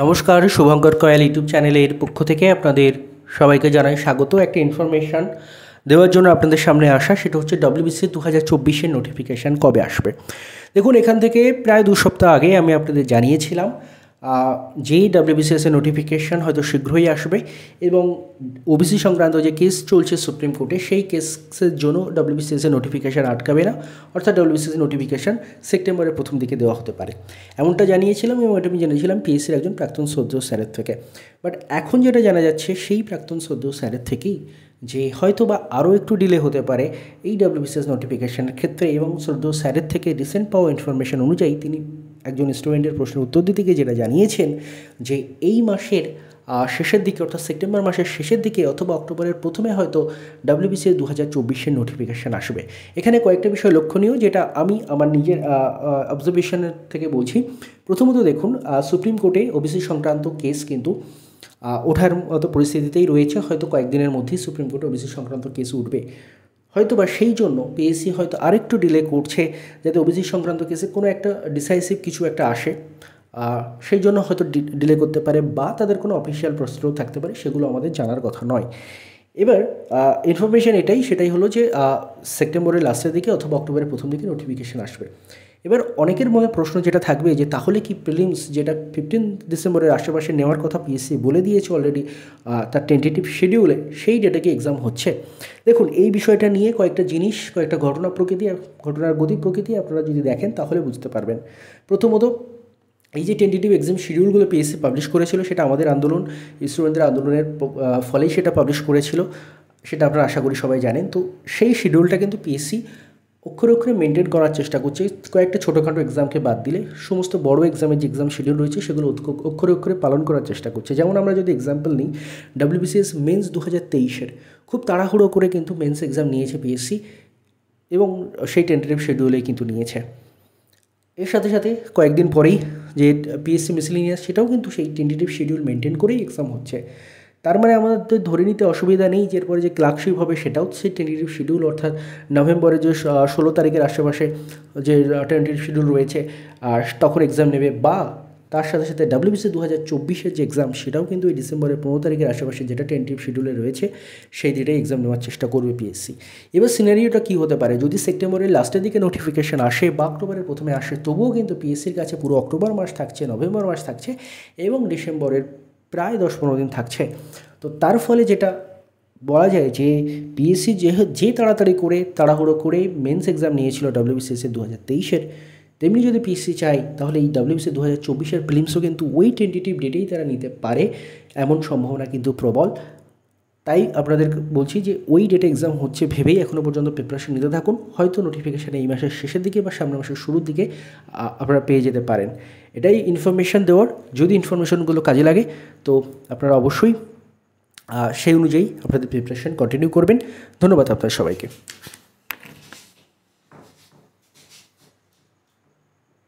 নমস্কার শুভঙ্কর কয়াল ইউটিউব চ্যানেলের পক্ষ থেকে আপনাদের সবাইকে জানাই স্বাগত একটা ইনফরমেশান দেওয়ার জন্য আপনাদের সামনে আসা সেটা হচ্ছে ডব্লিউবিসি দু হাজার চব্বিশের নোটিফিকেশান কবে আসবে দেখুন এখান থেকে প্রায় দু সপ্তাহ আগে আমি আপনাদের জানিয়েছিলাম যেই e এর নোটিফিকেশান হয়তো শীঘ্রই আসবে এবং ওবিসি সংক্রান্ত যে কেস চলছে সুপ্রিম কোর্টে সেই কেসের জন্য এর নোটিফিকেশান আটকাবে না অর্থাৎ ডাব্লিউবিসিএস নোটিফিকেশান সেপ্টেম্বরের প্রথম দিকে দেওয়া হতে পারে এমনটা জানিয়েছিলাম এবং এটা আমি জেনেছিলাম পিএসসির একজন প্রাক্তন সদ্য স্যারের থেকে বাট এখন যেটা জানা যাচ্ছে সেই প্রাক্তন সদ্য স্যারের থেকেই যে হয়তো বা আরও একটু ডিলে হতে পারে এই ডাব্লিউবিসিএস নোটিফিকেশানের ক্ষেত্রে এবং সদ্য স্যারের থেকে রিসেন্ট পাওয়া ইনফরমেশন অনুযায়ী তিনি একজন স্টুডেন্টের প্রশ্নের উত্তর দিতে গিয়ে যেটা জানিয়েছেন যে এই মাসের শেষের দিকে অর্থাৎ সেপ্টেম্বর মাসের শেষের দিকে অথবা অক্টোবরের প্রথমে হয়তো ডাব্লিউবিসিএস দু হাজার চব্বিশের নোটিফিকেশান আসবে এখানে কয়েকটা বিষয় লক্ষণীয় যেটা আমি আমার নিজের অবজারভেশনের থেকে বলছি প্রথমত দেখুন সুপ্রিম কোর্টে ওবিসি সংক্রান্ত কেস কিন্তু ওঠার মতো পরিস্থিতিতেই রয়েছে হয়তো কয়েকদিনের মধ্যেই সুপ্রিম কোর্টে ওবিসি সংক্রান্ত কেস উঠবে হয়তো বা সেই জন্য পিএসসি হয়তো আরেকটু ডিলে করছে যাতে ওবিসি সংক্রান্ত কেসে কোনো একটা ডিসাইসিভ কিছু একটা আসে সেই জন্য হয়তো ডিলে করতে পারে বা তাদের কোনো অফিসিয়াল প্রস্তুতিও থাকতে পারে সেগুলো আমাদের জানার কথা নয় এবার ইনফরমেশান এটাই সেটাই হলো যে সেপ্টেম্বরের লাস্টের দিকে অথবা অক্টোবরের প্রথম দিকে নোটিফিকেশান আসবে এবার অনেকের মনে প্রশ্ন যেটা থাকবে যে তাহলে কি প্রিলিমস যেটা ফিফটিন ডিসেম্বরের আশেপাশে নেওয়ার কথা পিএসসি বলে দিয়েছে অলরেডি তার টেন্টেটিভ শিডিউলে সেই ডেটাকে কি এক্সাম হচ্ছে দেখুন এই বিষয়টা নিয়ে কয়েকটা জিনিস কয়েকটা ঘটনা প্রকৃতি ঘটনার গতি প্রকৃতি আপনারা যদি দেখেন তাহলে বুঝতে পারবেন প্রথমত এই যে টেন্টেটিভ এক্সাম শিডিউলগুলো পিএসসি পাবলিশ করেছিল সেটা আমাদের আন্দোলন স্টুডেন্টদের আন্দোলনের ফলেই সেটা পাবলিশ করেছিল সেটা আপনারা আশা করি সবাই জানেন তো সেই শিডিউলটা কিন্তু পিএসসি অক্ষরে অক্ষরে মেনটেন করার চেষ্টা করছি কয়েকটা ছোটোখাটো এক্সামকে বাদ দিলে সমস্ত বড় এক্সামের যে এক্সাম শিডিউল রয়েছে সেগুলো অক্ষরে অক্ষরে পালন করার চেষ্টা করছে যেমন আমরা যদি এক্সাম্পল নিই ডাব্লিউবিসিএস মেন্স দু হাজার তেইশের খুব তাড়াহুড়ো করে কিন্তু মেন্স এক্সাম নিয়েছে পিএসসি এবং সেই টেন্টেটিভ শিডিউলে কিন্তু নিয়েছে এর সাথে সাথে কয়েকদিন পরেই যে পিএসসি মিসেলিনিয়াস সেটাও কিন্তু সেই টেন্টেটিভ শিডিউল মেনটেন করেই এক্সাম হচ্ছে তার মানে আমাদের ধরে নিতে অসুবিধা নেই যে এরপরে যে ক্লাকশিপ হবে সেটাও হচ্ছে টেন্টেটিভ শিডিউল অর্থাৎ নভেম্বরে যে ষোলো তারিখের আশেপাশে যে টেন্টেটিভ শিডিউল রয়েছে আর তখন এক্সাম নেবে বা তার সাথে সাথে ডাব্লিউবিসি দু হাজার চব্বিশের যে এক্সাম সেটাও কিন্তু এই ডিসেম্বরের পনেরো তারিখের আশেপাশে যেটা টেন্টিভ শিডিউলে রয়েছে সেই দিনে এক্সাম নেওয়ার চেষ্টা করবে পিএসসি এবার সিনারিওটা কী হতে পারে যদি সেপ্টেম্বরের লাস্টের দিকে নোটিফিকেশান আসে বা অক্টোবরের প্রথমে আসে তবুও কিন্তু পিএসসির কাছে পুরো অক্টোবর মাস থাকছে নভেম্বর মাস থাকছে এবং ডিসেম্বরের প্রায় দশ পনেরো দিন থাকছে তো তার ফলে যেটা বলা যায় যে পিএসসি যে যে তাড়াতাড়ি করে তাড়াহুড়ো করে মেন্স এক্সাম নিয়েছিল ডাব্লিউবিসিএসের e দু হাজার তেইশের তেমনি যদি পিএসসি চাই তাহলে এই ডাব্লিউবিসি e দু হাজার চব্বিশের প্রিলিমসও কিন্তু ওই টেন্টেটিভ ডেটেই তারা নিতে পারে এমন সম্ভাবনা কিন্তু প্রবল তাই আপনাদের বলছি যে ওই ডেটে এক্সাম হচ্ছে ভেবেই এখনও পর্যন্ত প্রিপারেশন নিতে থাকুন হয়তো নোটিফিকেশান এই মাসের শেষের দিকে বা সামনের মাসের শুরুর দিকে আপনারা পেয়ে যেতে পারেন এটাই ইনফরমেশান দেওয়ার যদি ইনফরমেশনগুলো কাজে লাগে তো আপনারা অবশ্যই সেই অনুযায়ী আপনাদের প্রিপারেশান কন্টিনিউ করবেন ধন্যবাদ আপনার সবাইকে